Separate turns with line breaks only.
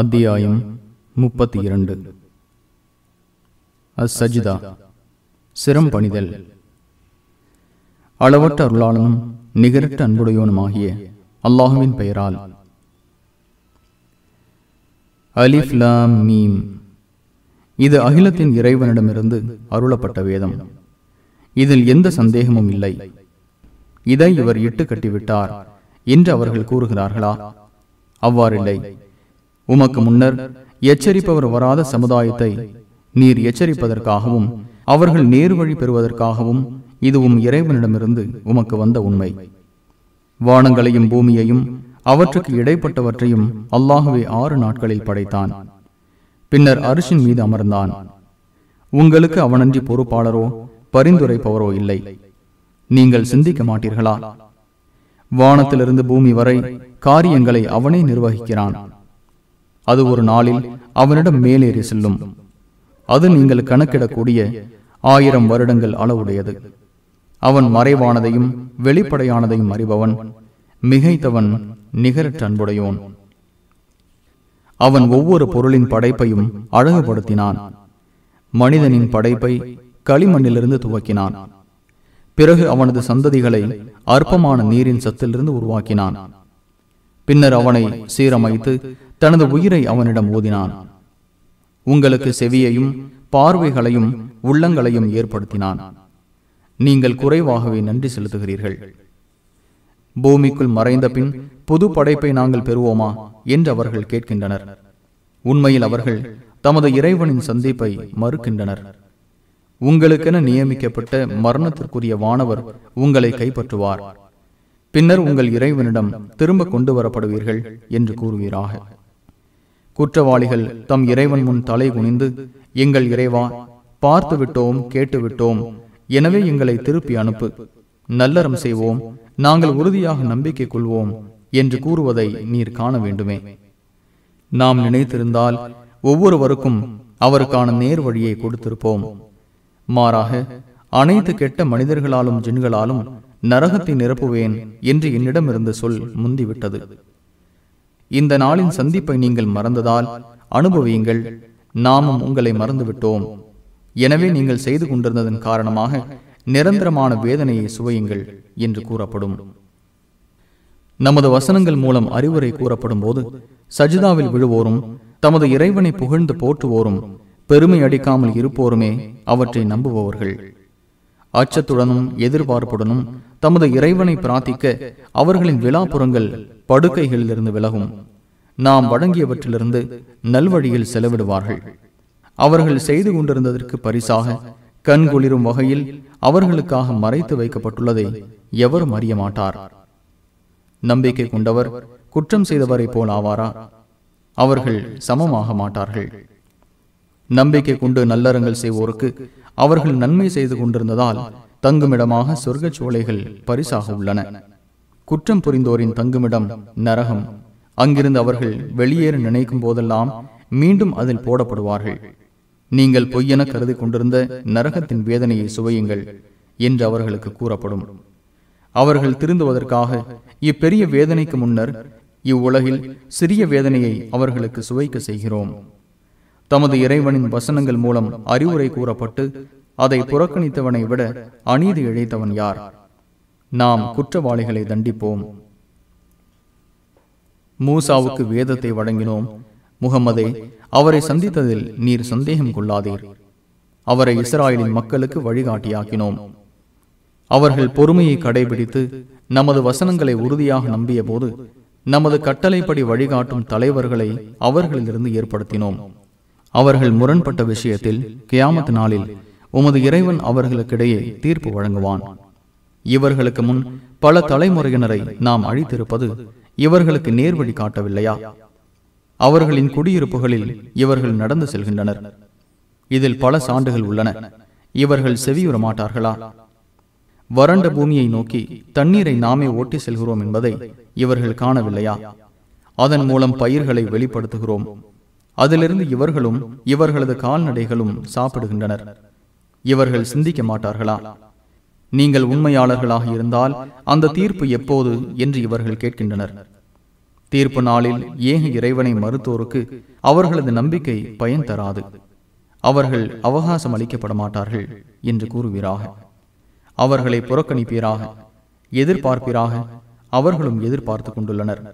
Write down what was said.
அத்தியாயம் முப்பத்தி இரண்டு அசஜிதா சிரம் பணிதல் அளவற்ற அருளாளனும் நிகரற்ற அன்புடையவனுமாகிய அல்லாஹுவின் பெயரால் அலிஃப்லாம் மீம் இது அகிலத்தின் இறைவனிடமிருந்து அருளப்பட்ட வேதம் இதில் எந்த சந்தேகமும் இல்லை இதை இவர் இட்டு கட்டிவிட்டார் என்று அவர்கள் கூறுகிறார்களா அவ்வாறில்லை உமக்கு முன்னர் எச்சரிப்பவர் வராத சமுதாயத்தை நீர் எச்சரிப்பதற்காகவும் அவர்கள் நேர் வழி பெறுவதற்காகவும் இதுவும் இறைவனிடமிருந்து உமக்கு வந்த உண்மை வானங்களையும் பூமியையும் அவற்றுக்கு இடைப்பட்டவற்றையும் அல்லாகவே ஆறு நாட்களில் படைத்தான் பின்னர் அரிசின் மீது அமர்ந்தான் உங்களுக்கு அவனன்றி பொறுப்பாளரோ பரிந்துரைப்பவரோ இல்லை நீங்கள் சிந்திக்க மாட்டீர்களா வானத்திலிருந்து பூமி வரை காரியங்களை அவனே நிர்வகிக்கிறான் அது ஒரு நாளில் அவனிடம் மேலேறி செல்லும் அது நீங்கள் கணக்கிடக்கூடிய ஆயிரம் வருடங்கள் அளவுடையது அவன் மறைவானதையும் வெளிப்படையானதையும் அறிபவன் மிகைத்தவன் நிகரற்ற அன்புடையோன் அவன் ஒவ்வொரு பொருளின் படைப்பையும் அழகுபடுத்தினான் மனிதனின் படைப்பை களிமண்ணிலிருந்து துவக்கினான் பிறகு அவனது சந்ததிகளை அற்பமான நீரின் சத்திலிருந்து உருவாக்கினான் பின்னர் அவனை சீரமைத்து தனது உயிரை அவனிடம் ஊதினான் உங்களுக்கு செவியையும் பார்வைகளையும் உள்ளங்களையும் ஏற்படுத்தினான் நீங்கள் குறைவாகவே நன்றி செலுத்துகிறீர்கள் பூமிக்குள் மறைந்த பின் புது படைப்பை நாங்கள் பெறுவோமா என்று அவர்கள் கேட்கின்றனர் உண்மையில் அவர்கள் தமது இறைவனின் சந்திப்பை மறுக்கின்றனர் உங்களுக்கென நியமிக்கப்பட்ட மரணத்திற்குரிய வானவர் உங்களை கைப்பற்றுவார் பின்னர் உங்கள் இறைவனிடம் திரும்ப கொண்டு வரப்படுவீர்கள் என்று கூறுவீராக குற்றவாளிகள் தம் இறைவன் முன் தலை குனிந்து எங்கள் இறைவா பார்த்து விட்டோம் கேட்டுவிட்டோம் எனவே எங்களை திருப்பி அனுப்பு நல்லறம் செய்வோம் நாங்கள் உறுதியாக நம்பிக்கை கொள்வோம் என்று கூறுவதை நீர் காண வேண்டுமே நாம் நினைத்திருந்தால் ஒவ்வொருவருக்கும் அவருக்கான நேர் வழியை கொடுத்திருப்போம் மாறாக அனைத்து கெட்ட மனிதர்களாலும் ஜின்களாலும் நரகத்தை நிரப்புவேன் என்று என்னிடமிருந்து சொல் முந்திவிட்டது இந்த நாளின் சந்திப்பை நீங்கள் மறந்ததால் அனுபவியுங்கள் நாமும் உங்களை மறந்துவிட்டோம் எனவே நீங்கள் செய்து கொண்டிருந்ததன் காரணமாக நிரந்தரமான வேதனையை சுவையுங்கள் என்று கூறப்படும் நமது வசனங்கள் மூலம் அறிவுரை கூறப்படும் போது சஜிதாவில் விழுவோரும் தமது இறைவனை புகழ்ந்து போற்றுவோரும் பெருமை அடிக்காமல் இருப்போருமே அவற்றை நம்புபவர்கள் அச்சத்துடனும் எதிர்பார்ப்புடனும் தமது இறைவனை பிரார்த்திக்க அவர்களின் விழாப்புறங்கள் படுக்கைகளிலிருந்து விலகும் நாம் வழங்கியவற்றிலிருந்து நல்வழியில் செலவிடுவார்கள் அவர்கள் செய்து கொண்டிருந்ததற்கு பரிசாக கண்குளிரும் வகையில் அவர்களுக்காக மறைத்து வைக்கப்பட்டுள்ளதை எவரும் அறிய மாட்டார் நம்பிக்கை கொண்டவர் குற்றம் செய்தவரை போல் ஆவாரா அவர்கள் சமமாக மாட்டார்கள் நம்பிக்கை கொண்டு நல்லறங்கள் செய்வோருக்கு அவர்கள் நன்மை செய்து கொண்டிருந்ததால் தங்குமிடமாக சொர்க்க சோலைகள் பரிசாக உள்ளன குற்றம் புரிந்தோரின் தங்குமிடம் நரகம் அங்கிருந்து அவர்கள் வெளியேற நினைக்கும் போதெல்லாம் மீண்டும் அதில் போடப்படுவார்கள் நீங்கள் பொய்யென கருதி கொண்டிருந்த நரகத்தின் வேதனையை சுவையுங்கள் என்று அவர்களுக்கு கூறப்படும் அவர்கள் திருந்துவதற்காக இப்பெரிய வேதனைக்கு முன்னர் இவ்வுலகில் சிறிய வேதனையை அவர்களுக்கு சுவைக்க செய்கிறோம் தமது இறைவனின் வசனங்கள் மூலம் அறிவுரை கூறப்பட்டு அதை புறக்கணித்தவனை விட அநீதி இழைத்தவன் யார் நாம் குற்றவாளிகளை தண்டிப்போம் மூசாவுக்கு வேதத்தை வழங்கினோம் முகமதே அவரை சந்தித்ததில் நீர் சந்தேகம் கொள்ளாதீர் அவரை இஸ்ராயலின் மக்களுக்கு வழிகாட்டியாக்கினோம் அவர்கள் பொறுமையை கடைபிடித்து நமது வசனங்களை உறுதியாக நம்பிய போது நமது கட்டளைப்படி வழிகாட்டும் தலைவர்களை அவர்களிலிருந்து ஏற்படுத்தினோம் அவர்கள் முரண்பட்ட விஷயத்தில் கியாமத் நாளில் உமது இறைவன் அவர்களுக்கிடையே தீர்ப்பு வழங்குவான் இவர்களுக்கு முன் பல தலைமுறையினரை நாம் அழித்திருப்பது இவர்களுக்கு நேர்வழி காட்டவில்லையா அவர்களின் குடியிருப்புகளில் இவர்கள் நடந்து செல்கின்றனர் இதில் பல சான்றுகள் உள்ளன இவர்கள் செவியுற மாட்டார்களா வறண்ட பூமியை நோக்கி தண்ணீரை நாமே ஓட்டி செல்கிறோம் என்பதை இவர்கள் காணவில்லையா அதன் மூலம் பயிர்களை வெளிப்படுத்துகிறோம் அதிலிருந்து இவர்களும் இவர்களது கால்நடைகளும் சாப்பிடுகின்றனர் இவர்கள் சிந்திக்க மாட்டார்களா நீங்கள் உண்மையாளர்களாக இருந்தால் அந்த தீர்ப்பு எப்போது என்று இவர்கள் கேட்கின்றனர் தீர்ப்பு நாளில் ஏக இறைவனை மறுத்தோருக்கு அவர்களது நம்பிக்கை பயன் தராது அவர்கள் அவகாசம் அளிக்கப்பட மாட்டார்கள் என்று கூறுவீராக அவர்களை புறக்கணிப்பீராக எதிர்பார்ப்பீராக அவர்களும் எதிர்பார்த்து கொண்டுள்ளனர்